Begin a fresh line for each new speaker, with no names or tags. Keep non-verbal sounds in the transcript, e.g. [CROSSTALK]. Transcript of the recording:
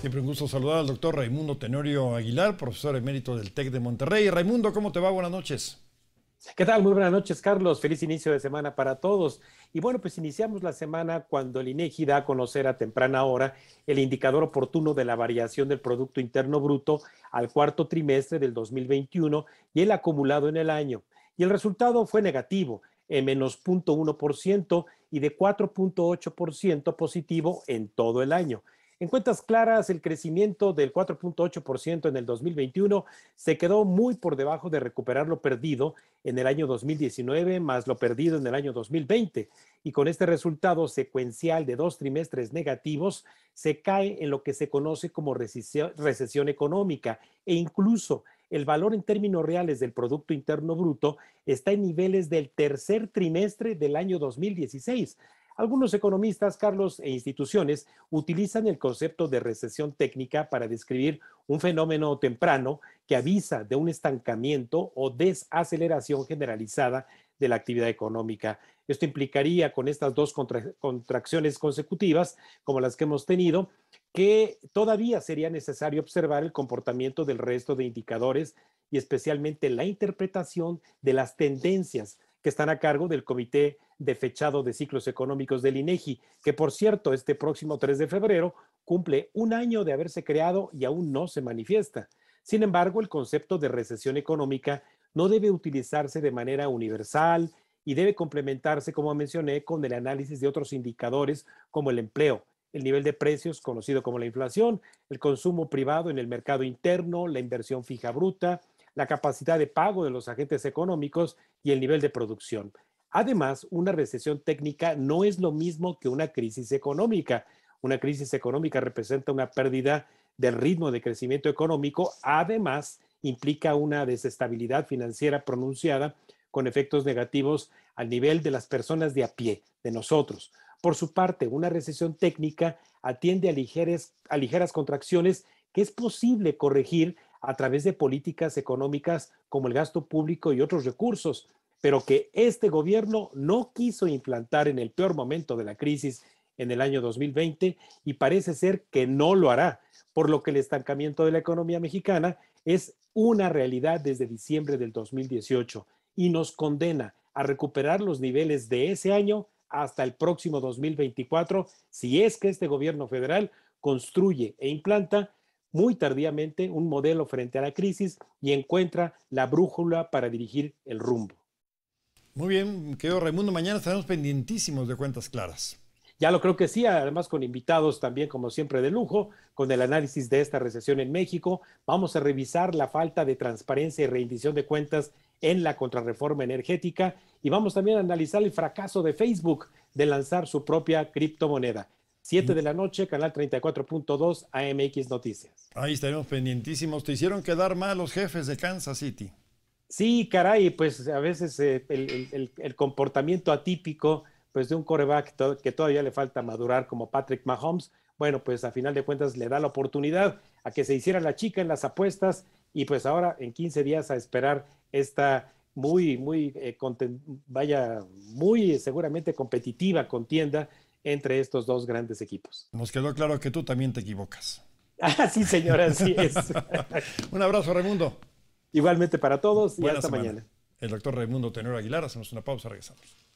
Siempre un gusto saludar al doctor Raimundo Tenorio Aguilar, profesor emérito del TEC de Monterrey. Raimundo, ¿cómo
te va? Buenas noches. ¿Qué tal? Muy buenas noches, Carlos. Feliz inicio de semana para todos. Y bueno, pues iniciamos la semana cuando el INEGI da a conocer a temprana hora el indicador oportuno de la variación del Producto Interno Bruto al cuarto trimestre del 2021 y el acumulado en el año. Y el resultado fue negativo, en menos 0.1% y de 4.8% positivo en todo el año. En cuentas claras, el crecimiento del 4.8% en el 2021 se quedó muy por debajo de recuperar lo perdido en el año 2019 más lo perdido en el año 2020. Y con este resultado secuencial de dos trimestres negativos, se cae en lo que se conoce como recesión, económica e incluso el valor en términos reales del Producto Interno Bruto está en niveles del tercer trimestre del año 2016. Algunos economistas, Carlos, e instituciones utilizan el concepto de recesión técnica para describir un fenómeno temprano que avisa de un estancamiento o desaceleración generalizada de la actividad económica. Esto implicaría con estas dos contracciones consecutivas, como las que hemos tenido, que todavía sería necesario observar el comportamiento del resto de indicadores y especialmente la interpretación de las tendencias que están a cargo del Comité de Fechado de Ciclos Económicos del INEGI, e que por cierto, este próximo 3 de febrero cumple un año de haberse creado y aún no se manifiesta. Sin embargo, el concepto de recesión económica no debe utilizarse de manera universal y debe complementarse, como mencioné, con el análisis de otros indicadores como el empleo, el nivel de precios conocido como la inflación, el consumo privado en el mercado interno, la inversión fija bruta, la capacidad de pago de los agentes económicos y el nivel de producción. Además, una recesión técnica no es lo mismo que una crisis económica. Una crisis económica representa una pérdida del ritmo de crecimiento económico, además implica una desestabilidad financiera pronunciada con efectos negativos al nivel de las personas de a pie, de nosotros. Por su parte, una recesión técnica atiende a ligeras, a ligeras contracciones que es posible corregir a través de políticas económicas como el gasto público y otros recursos, pero que este gobierno no quiso implantar en el peor momento de la crisis en el año 2020 y parece ser que no lo hará, por lo que el estancamiento de la economía mexicana es una realidad desde diciembre del 2018 y nos condena a recuperar los niveles de ese año hasta el próximo 2024 si es que este gobierno federal construye e implanta muy tardíamente un modelo frente a la crisis y encuentra la brújula para dirigir el rumbo. Muy bien, querido Raimundo, mañana estaremos pendientísimos de cuentas claras. Ya lo creo que sí, además con invitados también, como siempre, de lujo, con el análisis de esta recesión en México. Vamos a revisar la falta de transparencia y rendición de cuentas en la contrarreforma energética y vamos también a analizar el fracaso de Facebook de lanzar su propia criptomoneda. 7 de la noche, canal 34.2, AMX Noticias.
Ahí estaremos pendientísimos. Te hicieron quedar mal los jefes de Kansas City.
Sí, caray, pues a veces eh, el, comportamiento atípico pues de un coreback que todavía le falta madurar como Patrick Mahomes, bueno, pues a final de cuentas le da la oportunidad a que se hiciera la chica en las apuestas y pues ahora en 15 días a esperar esta muy, muy, eh, vaya, muy eh, seguramente competitiva contienda entre estos dos grandes equipos. Nos quedó claro que tú también te equivocas. [LAUGHS] Ah, sí, señora, así es. [LAUGHS] Un abrazo, Raimundo. Igualmente para todos y hasta mañana.
El doctor Raimundo Tenor Aguilar, hacemos una pausa, regresamos.